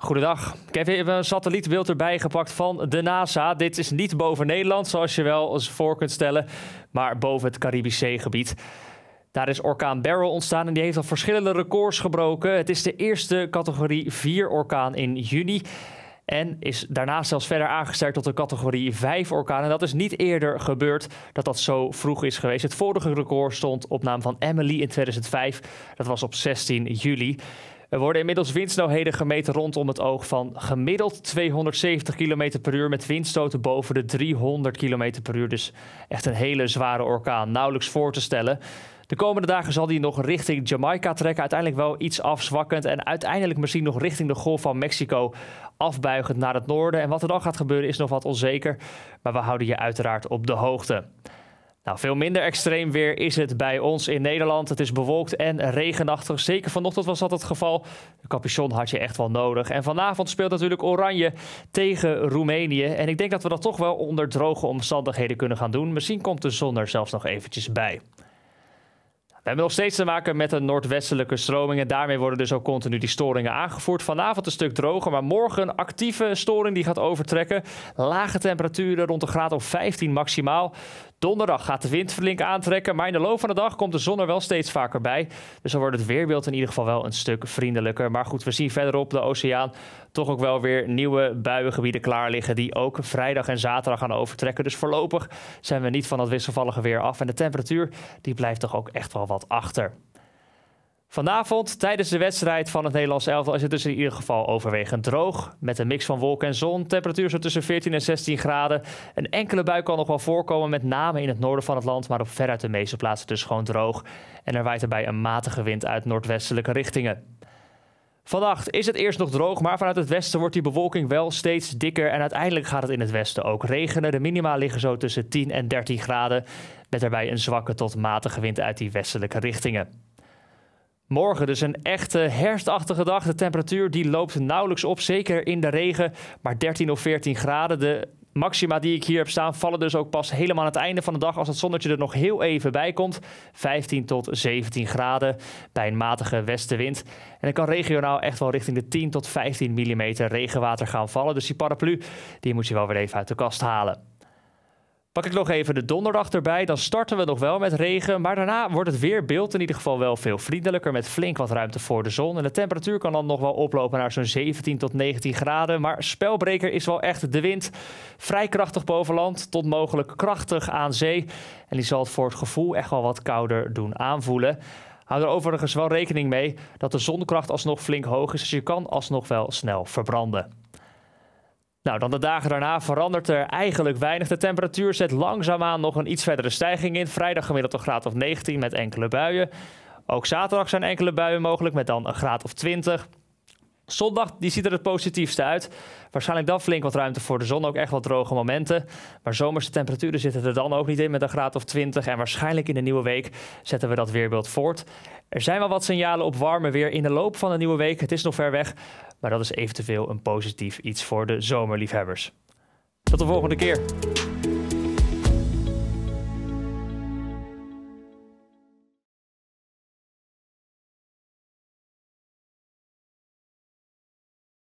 Goedendag. Ik heb even een satellietbeeld erbij gepakt van de NASA. Dit is niet boven Nederland, zoals je wel eens voor kunt stellen, maar boven het Caribisch Zeegebied. Daar is orkaan Barrel ontstaan en die heeft al verschillende records gebroken. Het is de eerste categorie 4 orkaan in juni. En is daarna zelfs verder aangesterkt tot de categorie 5 orkaan. En dat is niet eerder gebeurd dat dat zo vroeg is geweest. Het vorige record stond op naam van Emily in 2005. Dat was op 16 juli. Er worden inmiddels windsnelheden gemeten rondom het oog van gemiddeld 270 km per uur met windstoten boven de 300 km per uur. Dus echt een hele zware orkaan, nauwelijks voor te stellen. De komende dagen zal die nog richting Jamaica trekken. Uiteindelijk wel iets afzwakkend. En uiteindelijk misschien nog richting de Golf van Mexico afbuigend naar het noorden. En wat er dan gaat gebeuren is nog wat onzeker. Maar we houden je uiteraard op de hoogte. Nou, veel minder extreem weer is het bij ons in Nederland. Het is bewolkt en regenachtig. Zeker vanochtend was dat het geval. De capuchon had je echt wel nodig. En vanavond speelt natuurlijk Oranje tegen Roemenië. En ik denk dat we dat toch wel onder droge omstandigheden kunnen gaan doen. Misschien komt de zon er zelfs nog eventjes bij. We hebben nog steeds te maken met een noordwestelijke stroming. En daarmee worden dus ook continu die storingen aangevoerd. Vanavond een stuk droger, maar morgen een actieve storing die gaat overtrekken. Lage temperaturen rond de graad of 15 maximaal. Donderdag gaat de wind flink aantrekken, maar in de loop van de dag komt de zon er wel steeds vaker bij. Dus dan wordt het weerbeeld in ieder geval wel een stuk vriendelijker. Maar goed, we zien verderop de oceaan toch ook wel weer nieuwe buiengebieden klaar liggen die ook vrijdag en zaterdag gaan overtrekken. Dus voorlopig zijn we niet van dat wisselvallige weer af en de temperatuur die blijft toch ook echt wel wat achter. Vanavond, tijdens de wedstrijd van het Nederlands elftal, is het dus in ieder geval overwegend droog. Met een mix van wolken en zon. Temperatuur zo tussen 14 en 16 graden. Een enkele bui kan nog wel voorkomen, met name in het noorden van het land. Maar op veruit de meeste plaatsen dus gewoon droog. En er waait erbij een matige wind uit noordwestelijke richtingen. Vannacht is het eerst nog droog, maar vanuit het westen wordt die bewolking wel steeds dikker. En uiteindelijk gaat het in het westen ook regenen. De minima liggen zo tussen 10 en 13 graden. Met daarbij een zwakke tot matige wind uit die westelijke richtingen. Morgen dus een echte herfstachtige dag. De temperatuur die loopt nauwelijks op, zeker in de regen. Maar 13 of 14 graden. De maxima die ik hier heb staan vallen dus ook pas helemaal aan het einde van de dag... als het zonnetje er nog heel even bij komt. 15 tot 17 graden bij een matige westenwind. En er kan regionaal echt wel richting de 10 tot 15 mm regenwater gaan vallen. Dus die paraplu die moet je wel weer even uit de kast halen. Pak ik nog even de donderdag erbij. Dan starten we nog wel met regen. Maar daarna wordt het weerbeeld in ieder geval wel veel vriendelijker. Met flink wat ruimte voor de zon. En de temperatuur kan dan nog wel oplopen naar zo'n 17 tot 19 graden. Maar spelbreker is wel echt de wind. Vrij krachtig boven land tot mogelijk krachtig aan zee. En die zal het voor het gevoel echt wel wat kouder doen aanvoelen. Hou er overigens wel rekening mee dat de zonkracht alsnog flink hoog is. Dus je kan alsnog wel snel verbranden. Nou, dan de dagen daarna verandert er eigenlijk weinig. De temperatuur zet langzaamaan nog een iets verdere stijging in. Vrijdag gemiddeld een graad of 19 met enkele buien. Ook zaterdag zijn enkele buien mogelijk met dan een graad of 20. Zondag die ziet er het positiefste uit. Waarschijnlijk dan flink wat ruimte voor de zon, ook echt wat droge momenten. Maar zomerse temperaturen zitten er dan ook niet in met een graad of 20. En waarschijnlijk in de nieuwe week zetten we dat weerbeeld voort. Er zijn wel wat signalen op warme weer in de loop van de nieuwe week. Het is nog ver weg, maar dat is eventueel een positief iets voor de zomerliefhebbers. Tot de volgende keer.